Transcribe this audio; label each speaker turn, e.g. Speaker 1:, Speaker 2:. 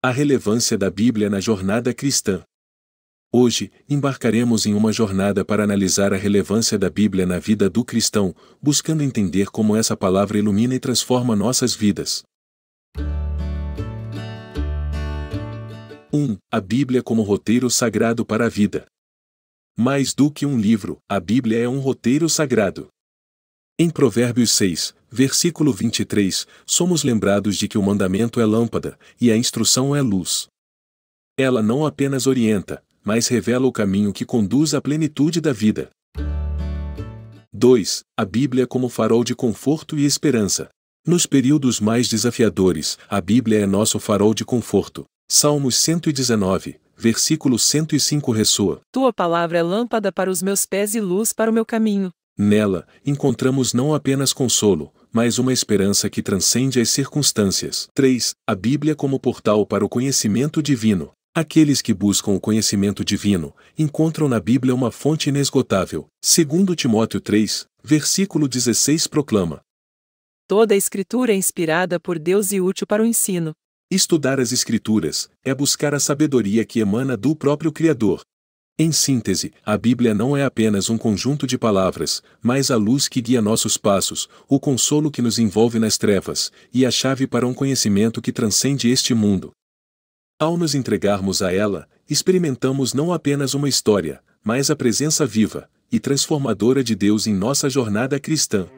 Speaker 1: A relevância da Bíblia na jornada cristã. Hoje, embarcaremos em uma jornada para analisar a relevância da Bíblia na vida do cristão, buscando entender como essa palavra ilumina e transforma nossas vidas. 1. A Bíblia como roteiro sagrado para a vida. Mais do que um livro, a Bíblia é um roteiro sagrado. Em Provérbios 6, versículo 23, somos lembrados de que o mandamento é lâmpada, e a instrução é luz. Ela não apenas orienta, mas revela o caminho que conduz à plenitude da vida. 2. A Bíblia como farol de conforto e esperança. Nos períodos mais desafiadores, a Bíblia é nosso farol de conforto. Salmos 119, versículo 105 ressoa:
Speaker 2: Tua palavra é lâmpada para os meus pés e luz para o meu caminho.
Speaker 1: Nela, encontramos não apenas consolo, mas uma esperança que transcende as circunstâncias. 3. A Bíblia como portal para o conhecimento divino. Aqueles que buscam o conhecimento divino encontram na Bíblia uma fonte inesgotável. Segundo Timóteo 3, versículo 16 proclama:
Speaker 2: Toda a escritura é inspirada por Deus e útil para o ensino.
Speaker 1: Estudar as escrituras é buscar a sabedoria que emana do próprio Criador, em síntese, a Bíblia não é apenas um conjunto de palavras, mas a luz que guia nossos passos, o consolo que nos envolve nas trevas, e a chave para um conhecimento que transcende este mundo. Ao nos entregarmos a ela, experimentamos não apenas uma história, mas a presença viva e transformadora de Deus em nossa jornada cristã.